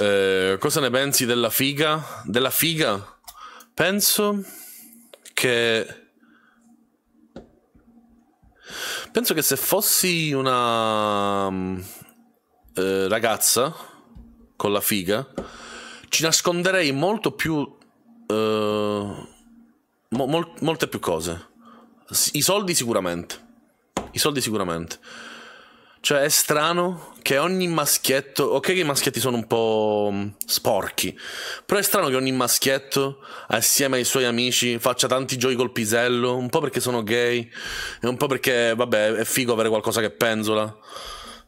Eh, cosa ne pensi della figa? Della figa? Penso che... Penso che se fossi una mm, eh, ragazza con la figa, ci nasconderei molto più... Eh, mol- molte più cose. I soldi sicuramente. I soldi sicuramente. Cioè è strano che ogni maschietto, ok che i maschietti sono un po' mm, sporchi, però è strano che ogni maschietto assieme ai suoi amici faccia tanti giochi col pisello, un po' perché sono gay e un po' perché vabbè è figo avere qualcosa che penzola.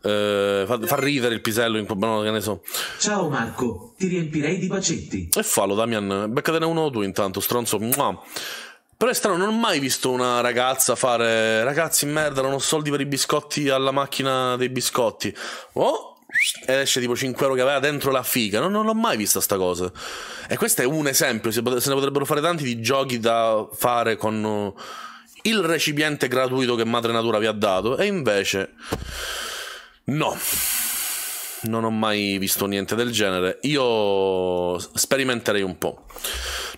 Eh, fa, fa, ridere il pisello, in, no, che ne so. Ciao Marco, ti riempirei di bacetti. E fallo Damian, beccatene uno o due intanto, stronzo. Mua. Però è strano, non ho mai visto una ragazza fare ragazzi merda, non ho soldi per i biscotti alla macchina dei biscotti. Oh, ed esce tipo 5 euro che aveva dentro la figa. No, non l'ho mai vista sta cosa. E questo è un esempio, se ne potrebbero fare tanti di giochi da fare con il recipiente gratuito che madre natura vi ha dato. E invece no. Non ho mai visto niente del genere. Io sperimenterei un po'.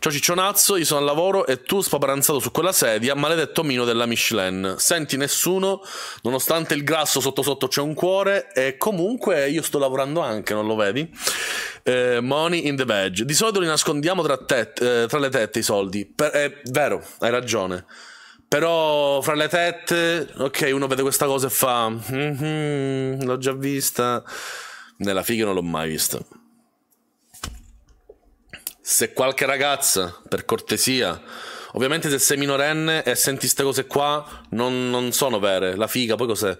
Ciao ciccionazzo, io sono al lavoro e tu spaparanzato su quella sedia, maledetto mino della Michelin. Senti nessuno, nonostante il grasso sotto sotto c'è un cuore e comunque io sto lavorando anche, non lo vedi? Eh, money in the badge. Di solito li nascondiamo tra, tette, eh, tra le tette i soldi. Per, è eh, vero, hai ragione. Però fra le tette, ok, uno vede questa cosa e fa... Mm -hmm, l'ho già vista. Nella figa non l'ho mai vista se qualche ragazza, per cortesia, ovviamente se sei minorenne e senti queste cose qua, non, non, sono vere. La figa, poi cos'è?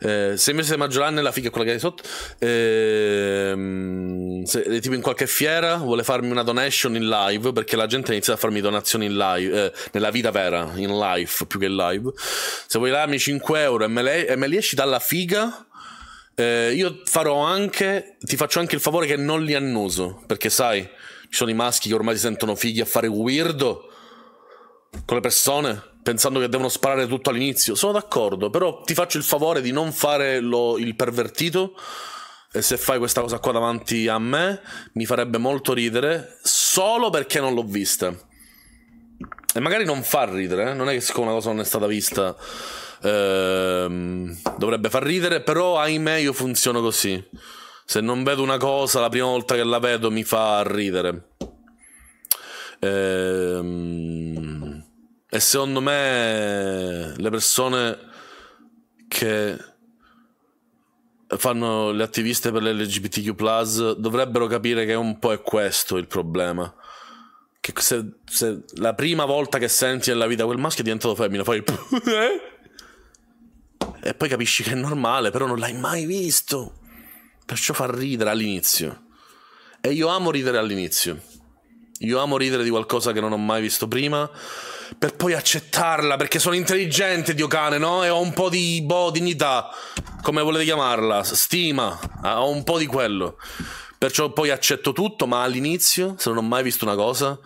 Eh, se invece sei maggiorenne, la figa è quella che hai sotto. Ehm, eh, se, tipo in qualche fiera vuole farmi una donation in live, perché la gente inizia a farmi donazioni in live, eh, nella vita vera, in life, più che in live. Se vuoi darmi 5 euro e me, le, e me li esci dalla figa... Eh, io farò anche, ti faccio anche il favore che non li annuso, perché sai, ci sono i maschi che ormai si sentono figli a fare weirdo con le persone pensando che devono sparare tutto all'inizio. Sono d'accordo, però ti faccio il favore di non fare lo, il pervertito. E se fai questa cosa qua davanti a me, mi farebbe molto ridere solo perché non l'ho vista. E magari non fa ridere, eh? non è che siccome una cosa non è stata vista ehm, dovrebbe far ridere, però ahimè io funziono così. Se non vedo una cosa, la prima volta che la vedo mi fa ridere. Ehm, e, secondo me le persone che fanno le attiviste per l'LGBTQ dovrebbero capire che un po' è questo il problema. Che se, se la prima volta che senti nella vita quel maschio è diventato femmina, fai. Eh? e poi capisci che è normale, però non l'hai mai visto. Perciò fa ridere all'inizio. E io amo ridere all'inizio. Io amo ridere di qualcosa che non ho mai visto prima. Per poi accettarla, perché sono intelligente, Dio cane, no? E ho un po' di boh, dignità, come volete chiamarla, stima, eh, ho un po' di quello. Perciò poi accetto tutto, ma all'inizio, se non ho mai visto una cosa,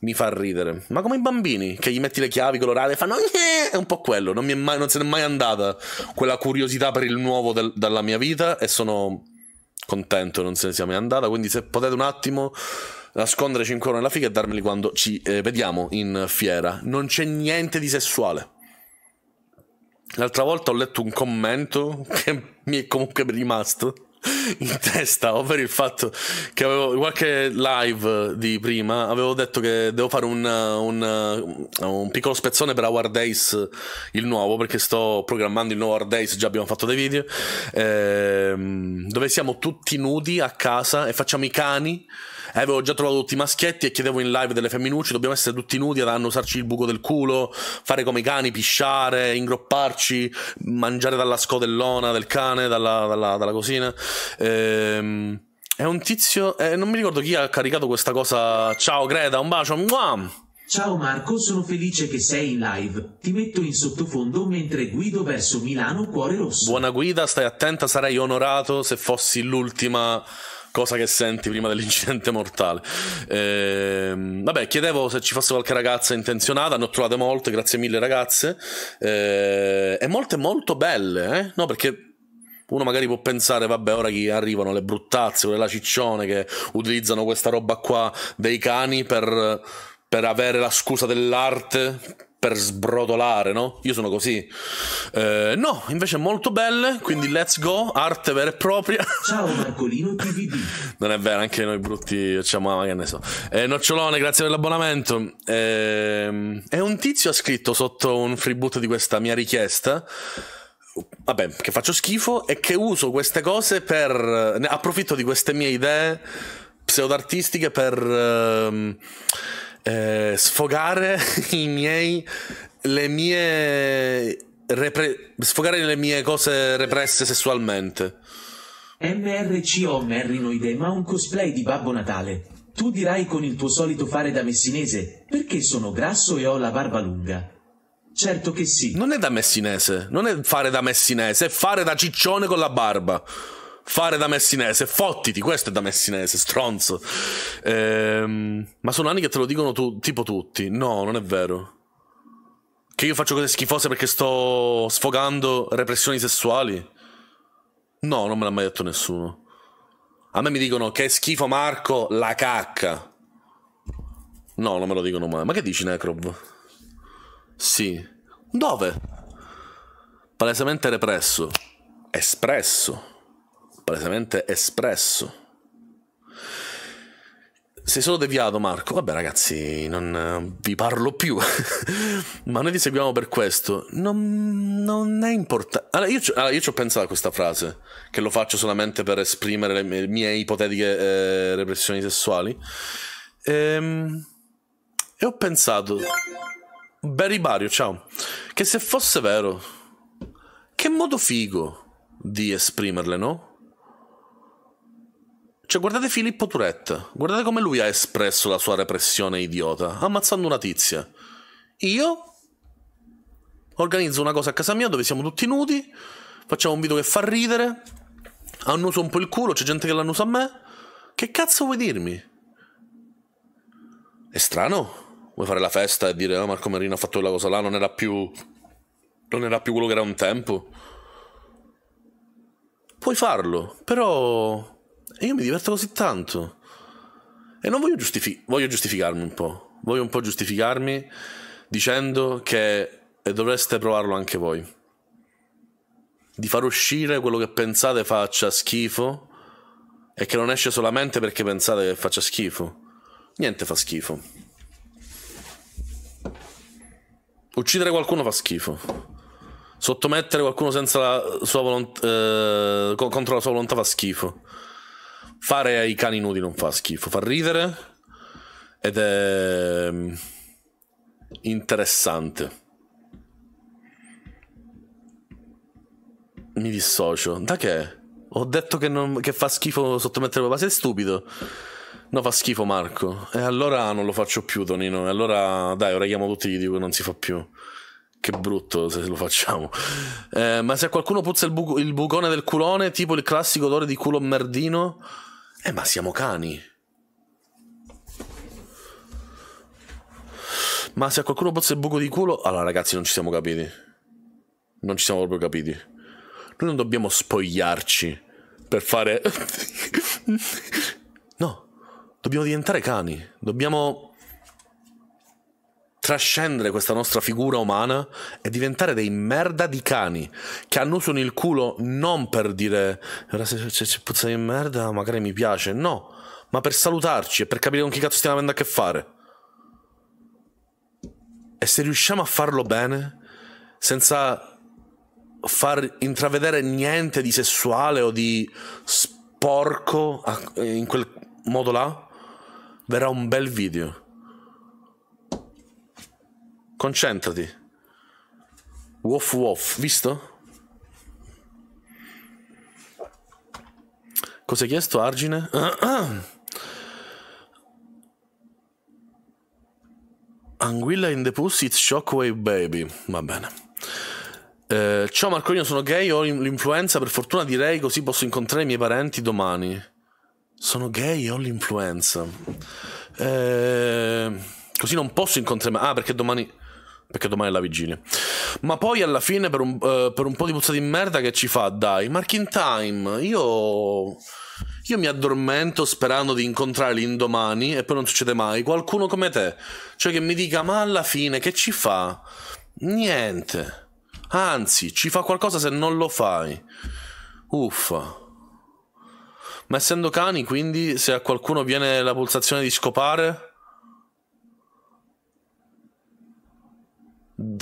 mi fa ridere. Ma come i bambini, che gli metti le chiavi colorate e fanno... Nye! Eh", è un po' quello, non, mai, non, se n'è mai andata quella curiosità per il nuovo del, dalla mia vita e sono contento non se ne sia mai andata. Quindi se potete un attimo nascondere 5 euro nella figa e darmeli quando ci eh, vediamo in fiera. Non c'è niente di sessuale. L'altra volta ho letto un commento che mi è comunque rimasto in testa o per il fatto che avevo qualche live di prima avevo detto che devo fare un, un, un piccolo spezzone per Our Days il nuovo perché sto programmando il nuovo Our Days già abbiamo fatto dei video ehm, dove siamo tutti nudi a casa e facciamo i cani avevo già trovato tutti i maschietti e chiedevo in live delle femminucce, dobbiamo essere tutti nudi ad annusarci il buco del culo, fare come i cani, pisciare, ingropparci, mangiare dalla scodellona del cane, dalla, dalla, dalla cosina. Ehm, è un tizio, eh, non mi ricordo chi ha caricato questa cosa. Ciao Greta, un bacio. Muah! Ciao Marco, sono felice che sei in live. Ti metto in sottofondo mentre guido verso Milano Cuore Rosso. Buona guida, stai attenta, sarei onorato se fossi l'ultima cosa che senti prima dell'incidente mortale. Ehm, vabbè, chiedevo se ci fosse qualche ragazza intenzionata, ne ho trovate molte, grazie mille ragazze, ehm, e molte molto belle, eh? no perché uno magari può pensare, vabbè, ora chi arrivano le bruttazze, quelle la ciccione che utilizzano questa roba qua dei cani per, per avere la scusa dell'arte per sbrodolare, no? Io sono così. Eh, no, invece molto belle, quindi let's go, arte vera e propria. Ciao Marcolino TVD. non è vero, anche noi brutti facciamo, ma che ne so. Eh, nocciolone, grazie per l'abbonamento. Eh, è un tizio ha scritto sotto un freeboot di questa mia richiesta vabbè, che faccio schifo e che uso queste cose per. approfitto di queste mie idee pseudartistiche per. Um eh, sfogare i miei, le mie repre- sfogare le mie cose represse sessualmente. MRCO Merrinoide, ma un cosplay di Babbo Natale. Tu dirai con il tuo solito fare da messinese, perché sono grasso e ho la barba lunga. Certo che sì. Non è da messinese, non è fare da messinese, è fare da ciccione con la barba. Fare da messinese, fottiti, questo è da messinese, stronzo. Ehm, ma sono anni che te lo dicono tu, tipo tutti. No, non è vero. Che io faccio cose schifose perché sto sfogando repressioni sessuali? No, non me l'ha mai detto nessuno. A me mi dicono che è schifo Marco la cacca. No, non me lo dicono mai. Ma che dici, Necrob? Sì. Dove? Palesemente represso. Espresso palesemente espresso. Sei solo deviato, Marco. Vabbè, ragazzi, non eh, vi parlo più. Ma noi ti seguiamo per questo. Non, non è importante. Allora, io, allora, ci ho pensato a questa frase, che lo faccio solamente per esprimere le mie, le mie ipotetiche eh, repressioni sessuali. Ehm, e ho pensato, Barry Bario, ciao, che se fosse vero, che modo figo di esprimerle, no? Cioè, guardate Filippo Tourette, guardate come lui ha espresso la sua repressione idiota, ammazzando una tizia. Io organizzo una cosa a casa mia dove siamo tutti nudi, facciamo un video che fa ridere, annuso un po' il culo, c'è gente che l'annusa a me. Che cazzo vuoi dirmi? È strano? Vuoi fare la festa e dire, oh, Marco Marino ha fatto quella cosa là, non era più... Non era più quello che era un tempo. Puoi farlo, però e io mi diverto così tanto. E non voglio, giustifi- voglio giustificarmi un po'. Voglio un po' giustificarmi dicendo che e eh, dovreste provarlo anche voi. Di far uscire quello che pensate faccia schifo e che non esce solamente perché pensate che faccia schifo. Niente fa schifo. Uccidere qualcuno fa schifo. Sottomettere qualcuno senza la sua volontà, eh, contro la sua volontà fa schifo. Fare ai cani nudi non fa schifo, fa ridere ed è mm, interessante. Mi dissocio. Da che? Ho detto che, non, che fa schifo sottomettere ma sei stupido. No, fa schifo Marco. E allora non lo faccio più, Tonino. E allora dai, ora chiamo tutti e gli dico che non si fa più. Che brutto se lo facciamo. Eh, ma se a qualcuno puzza il, bu- il bucone del culone, tipo il classico odore di culo merdino eh, ma siamo cani. Ma se a qualcuno bozza il buco di culo... Allora, ragazzi, non ci siamo capiti. Non ci siamo proprio capiti. Noi non dobbiamo spogliarci per fare... no, dobbiamo diventare cani. Dobbiamo trascendere questa nostra figura umana e diventare dei merda di cani che annusano il culo non per dire ora se c'è puzza di merda magari mi piace, no, ma per salutarci e per capire con chi cazzo stiamo avendo a che fare. E se riusciamo a farlo bene, senza far intravedere niente di sessuale o di sporco in quel modo là, verrà un bel video Concentrati. Woff woff, visto? Cosa hai chiesto, Argine? Anguilla in the Pussy, it's Shockwave Baby. Va bene. Eh, ciao Marco, io sono gay, ho l'influenza, per fortuna direi così posso incontrare i miei parenti domani. Sono gay, ho l'influenza. Eh, così non posso incontrare... Ah, perché domani perché domani è la vigilia. Ma poi alla fine per un, uh, per un po' di puzza di merda che ci fa, dai, Marking Time, io... Io mi addormento sperando di incontrare l'indomani e poi non succede mai qualcuno come te, cioè che mi dica ma alla fine che ci fa? Niente. Anzi, ci fa qualcosa se non lo fai. Uffa. Ma essendo cani, quindi se a qualcuno viene la pulsazione di scopare...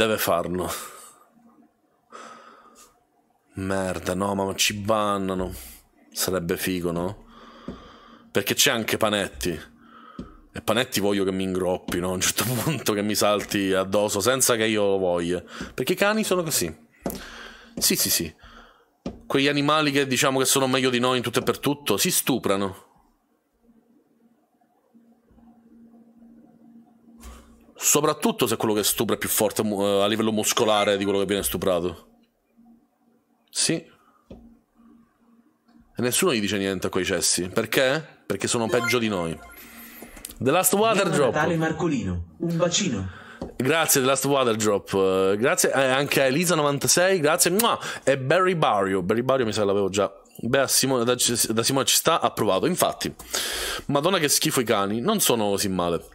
deve farlo. Merda, no, ma ci bannano. Sarebbe figo, no? Perché c'è anche Panetti. E Panetti voglio che mi ingroppi, no? A un certo punto che mi salti addosso senza che io lo voglia. Perché i cani sono così. Sì, sì, sì. Quegli animali che diciamo che sono meglio di noi in tutto e per tutto si stuprano. Soprattutto se quello che stupra è più forte eh, a livello muscolare di quello che viene stuprato. Sì. E nessuno gli dice niente a quei cessi. Perché? Perché sono peggio di noi. The Last Water Drop. Natale Marcolino, un bacino. Grazie The Last Water Drop. Eh, grazie eh, anche a Elisa96, grazie. Mua! E Barry Barrio. Barry Barrio mi sa l'avevo già Beh, da, Simone ci sta approvato. Infatti, Madonna che schifo i cani, non sono così male.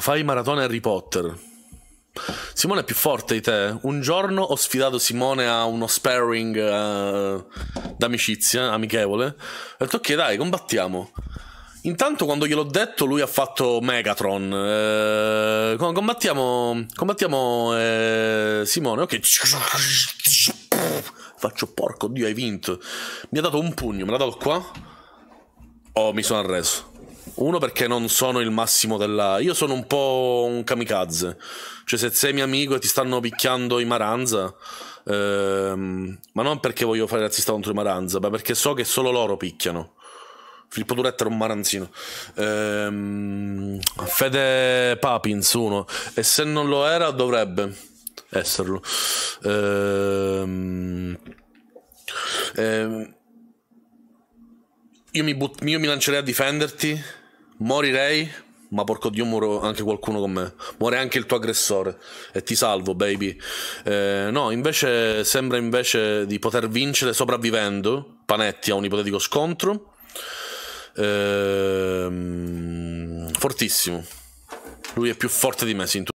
Fai maratona Harry Potter. Simone è più forte di te. Un giorno ho sfidato Simone a uno sparring uh, eh, d'amicizia, amichevole. Ho detto ok dai, combattiamo. Intanto quando gliel'ho detto lui ha fatto Megatron. Eh, combattiamo combattiamo eh, Simone. Ok. Faccio porco, Dio hai vinto. Mi ha dato un pugno, me l'ha dato qua. Oh, mi sono arreso. Uno perché non sono il massimo della... Io sono un po' un kamikaze. Cioè se sei mio amico e ti stanno picchiando i maranza, ehm, ma non perché voglio fare razzista contro i maranza, ma perché so che solo loro picchiano. Filippo Duretta era un maranzino. Ehm, Fede Papins uno. E se non lo era dovrebbe esserlo. Ehm, ehm io mi, io mi lancerei a difenderti Morirei, ma porco Dio muore anche qualcuno con me. Muore anche il tuo aggressore. E ti salvo, baby. Eh, no, invece sembra invece di poter vincere sopravvivendo. Panetti a un ipotetico scontro. Eh, fortissimo. Lui è più forte di me, si